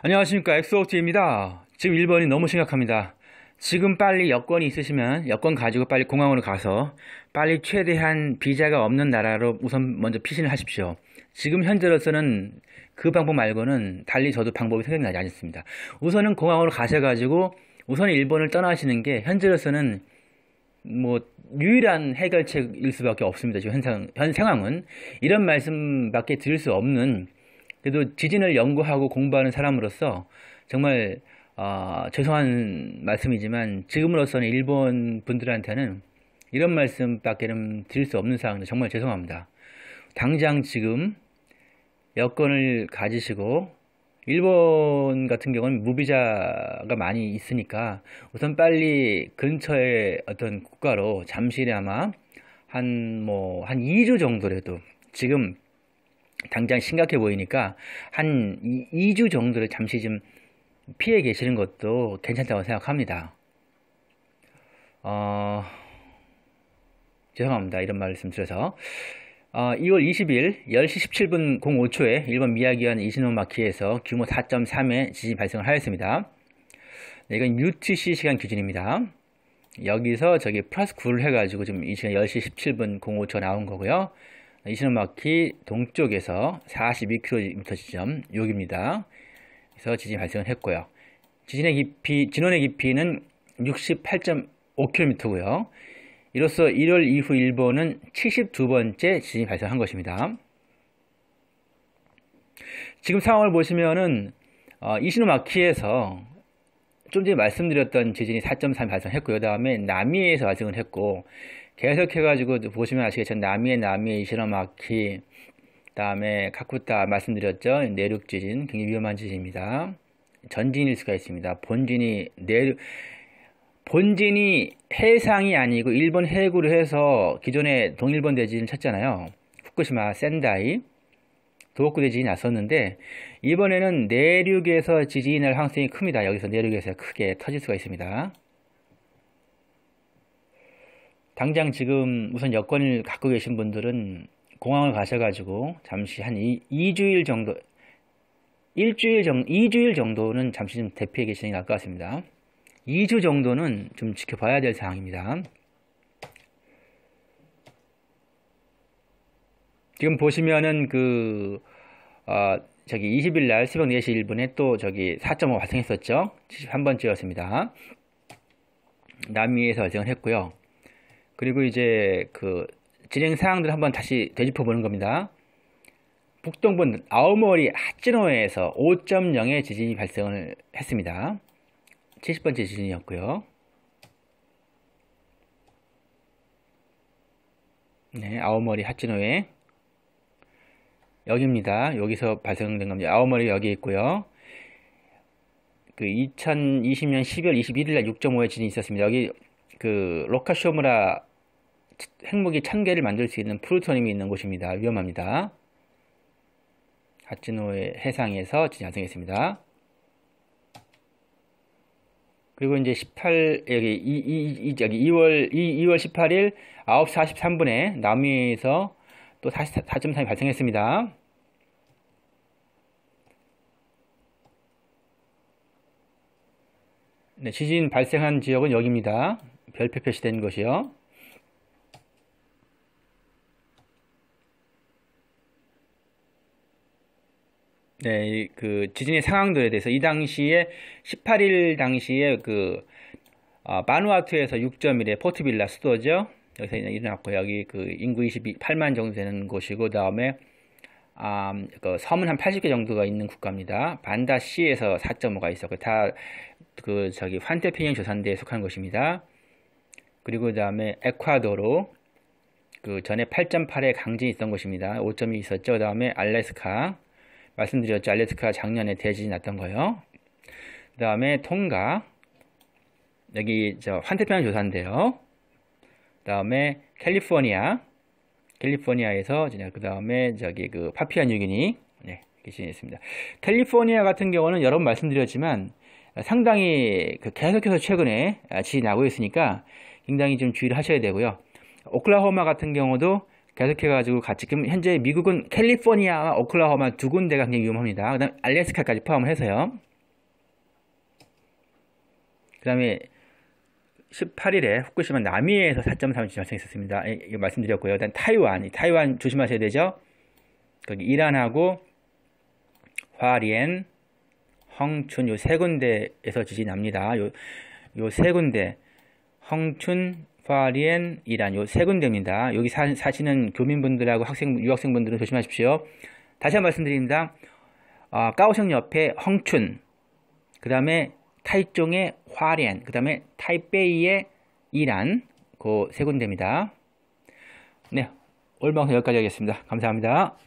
안녕하십니까 엑소오티입니다. 지금 일본이 너무 심각합니다. 지금 빨리 여권이 있으시면 여권 가지고 빨리 공항으로 가서 빨리 최대한 비자가 없는 나라로 우선 먼저 피신을 하십시오. 지금 현재로서는 그 방법 말고는 달리 저도 방법이 생각나지 않습니다. 우선은 공항으로 가셔가지고 우선 일본을 떠나시는 게 현재로서는 뭐 유일한 해결책일 수밖에 없습니다. 지금 현상, 현 상황은 이런 말씀밖에 드릴 수 없는 그래도 지진을 연구하고 공부하는 사람으로서 정말 어, 죄송한 말씀이지만 지금으로서는 일본 분들한테는 이런 말씀밖에는 드릴 수 없는 상황인데 정말 죄송합니다. 당장 지금 여건을 가지시고 일본 같은 경우는 무비자가 많이 있으니까 우선 빨리 근처의 어떤 국가로 잠시나마 한 뭐한 뭐한 2주 정도라도 지금 당장 심각해 보이니까 한 2주 정도를 잠시 좀 피해 계시는 것도 괜찮다고 생각합니다. 어, 죄송합니다. 이런 말씀 드려서. 어, 2월 20일 10시 17분 05초에 일본 미야기현 이시노마키에서 규모 4.3의 지진이 발생을 하였습니다. 네, 이건 UTC 시간 기준입니다. 여기서 저기 플러스 9를 해가지고 지금 이 시간 10시 17분 05초 나온 거고요. 이신호마키 동쪽에서 42km 지점 여기입니다. 그래서 지진이 발생을 했고요. 지진의 깊이, 진원의 깊이는 68.5km고요. 이로써 1월 이후 일본은 72번째 지진이 발생한 것입니다. 지금 상황을 보시면은 어, 이시노마키에서 좀 전에 말씀드렸던 지진이 4.3 발생했고요. 그 다음에 남해에서 발생을 했고 계속해가지고 보시면 아시겠지만 남의남의 이시라마키, 다음에 카쿠타 말씀드렸죠. 내륙 지진, 굉장히 위험한 지진입니다. 전진일 수가 있습니다. 본진이 내륙 본진이 해상이 아니고 일본 해구를 해서 기존의 동일본 대지진을 쳤잖아요. 후쿠시마, 센다이, 도호쿠 대지진이 났었는데 이번에는 내륙에서 지진이 날 가능성이 큽니다. 여기서 내륙에서 크게 터질 수가 있습니다. 당장 지금 우선 여권을 갖고 계신 분들은 공항을 가셔가지고 잠시 한 이, 2주일 정도, 일주일 정도, 2주일 정도는 잠시 좀 대피해 계시는 게 나을 것 같습니다. 2주 정도는 좀 지켜봐야 될 상황입니다. 지금 보시면은 그, 어, 저기 20일 날 새벽 4시 1분에 또 저기 4.5 발생했었죠. 71번째였습니다. 남미에서 발생을 했고요. 그리고 이제 그 진행 사항들 을 한번 다시 되짚어 보는 겁니다. 북동부 아오머리 하치노에서 5.0의 지진이 발생을 했습니다. 70번째 지진이었고요. 네, 아오모리 하치노에 여기입니다. 여기서 발생된 겁니다. 아오모리 여기 있고요. 그 2020년 12월 21일 날 6.5의 지진이 있었습니다. 여기 그 로카쇼무라 핵무기 창계를 만들 수 있는 플루토늄이 있는 곳입니다. 위험합니다. 하츠노의 해상에서 지화성했습니다 그리고 이제 18 여기 2, 2, 2기 2월 2, 2월 18일 9시 43분에 남미에서또 4.3이 발생했습니다. 네, 지진 발생한 지역은 여기입니다. 별표 표시된 것이요. 네, 그 지진의 상황들에 대해서 이 당시에 18일 당시에 그 아, 바누아투에서 6.1의 포트빌라 수도죠. 여기서 일어났고 여기 그 인구 28만 정도 되는 곳이고 그다음에 아, 그 섬은 한 80개 정도가 있는 국가입니다. 반다시에서 4.5가 있었고 다그 저기 환태평양 조산대에 속한 곳입니다. 그리고 그다음에 에콰도르 그 전에 8.8의 강진이 있던 곳입니다. 5.2 있었죠. 그다음에 알래스카 말씀드렸죠. 알래스카 작년에 대지진 났던 거요. 그 다음에 통가. 여기 저 환태평양 조사인데요. 그 다음에 캘리포니아. 캘리포니아에서 그 다음에 저기 그파피안유기니 네, 지냈습니다. 캘리포니아 같은 경우는 여러 번 말씀드렸지만 상당히 그 계속해서 최근에 지진 나고 있으니까 굉장히 좀 주의를 하셔야 되고요. 오클라호마 같은 경우도 계속해가지고 같이 지금 현재 미국은 캘리포니아와 오클라호마 두 군데가 굉장히 위험합니다. 그다음 에 알래스카까지 포함을 해서요. 그다음에 18일에 후쿠시마 남해에서 4.3인치 발생했었습니다 이거 말씀드렸고요. 일단 타이완, 타이완 조심하셔야 되죠. 거기 이란하고 화리엔, 황춘요세 군데에서 지진납니다. 요 요세 군데 황춘 파리엔, 이란 요 세 군데입니다. 여기 사, 사시는 교민분들하고 학생 유학생분들은 조심하십시오. 다시 한 번 말씀드립니다. 어, 아, 까오성 옆에 헝춘, 그 다음에 타이종의 화리엔, 그 다음에 타이베이의 이란 그 세 군데입니다. 네, 올방송 여기까지 하겠습니다. 감사합니다.